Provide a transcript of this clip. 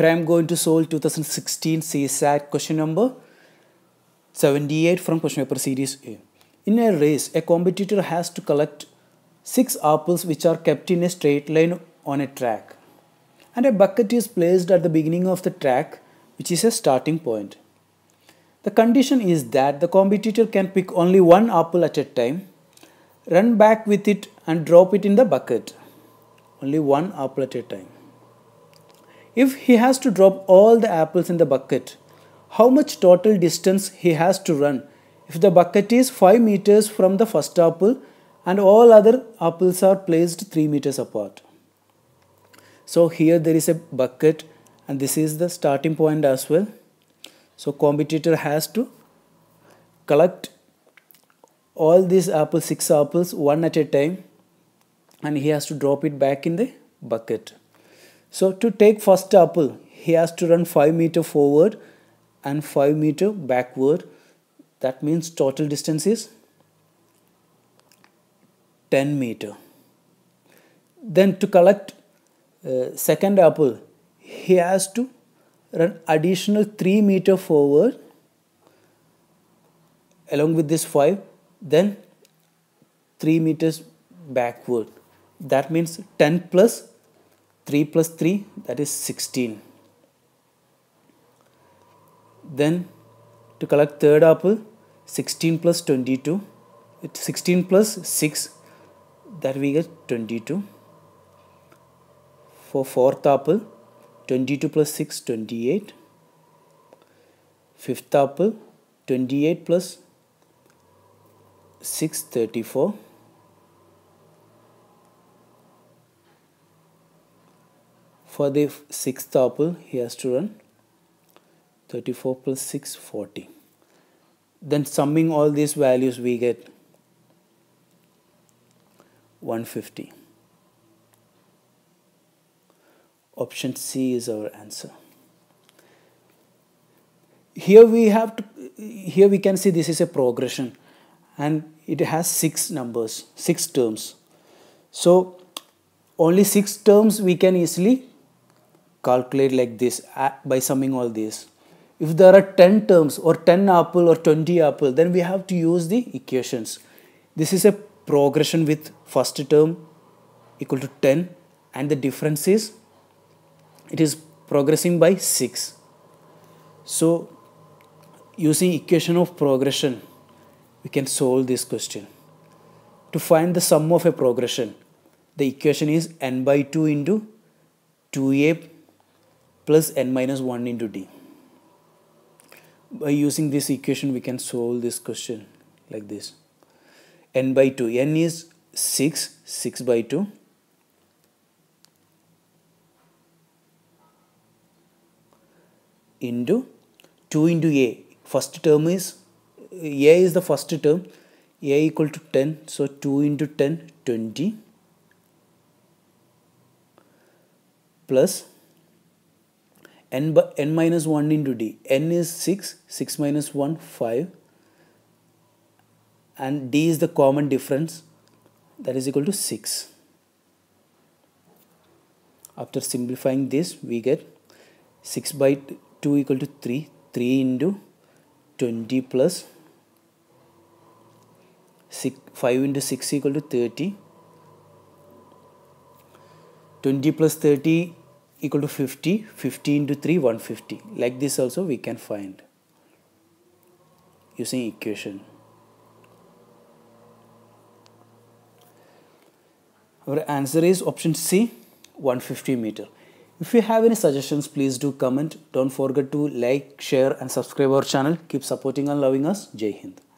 Here I am going to solve 2016 CSAT question number 78 from question paper series A. In a race, a competitor has to collect 6 apples which are kept in a straight line on a track. And a bucket is placed at the beginning of the track which is a starting point. The condition is that the competitor can pick only one apple at a time, run back with it and drop it in the bucket. Only one apple at a time. If he has to drop all the apples in the bucket, how much total distance he has to run? If the bucket is 5 meters from the first apple and all other apples are placed 3 meters apart. So here there is a bucket and this is the starting point as well. So competitor has to collect all these apples, 6 apples, one at a time and he has to drop it back in the bucket. So to take first apple, he has to run 5 meter forward and 5 meter backward. That means total distance is 10 meter. Then to collect uh, second apple, he has to run additional 3 meter forward along with this 5 then 3 meters backward that means 10 plus 3 plus 3 that is 16. Then to collect third apple 16 plus 22 it's 16 plus 6 that we get 22. For fourth apple 22 plus 6 28. Fifth apple 28 plus 6 34. for the sixth tuple he has to run 34 plus 6 40 then summing all these values we get 150 option C is our answer here we have to here we can see this is a progression and it has six numbers six terms so only six terms we can easily calculate like this by summing all these. If there are 10 terms or 10 apple or 20 apple, then we have to use the equations. This is a progression with first term equal to 10 and the difference is it is progressing by 6. So using equation of progression, we can solve this question. To find the sum of a progression, the equation is n by 2 into 2a plus n minus 1 into d. By using this equation we can solve this question like this n by 2 n is 6 6 by 2 into 2 into a first term is a is the first term a equal to 10 so 2 into 10 20 plus n, by, n minus 1 into d. n is 6, 6 minus 1, 5 and d is the common difference that is equal to 6. After simplifying this we get 6 by 2 equal to 3, 3 into 20 plus 6, 5 into 6 equal to 30. 20 plus 30 equal to 50 50 into 3 150 like this also we can find using equation our answer is option C 150 meter if you have any suggestions please do comment don't forget to like share and subscribe our channel keep supporting and loving us Jai Hind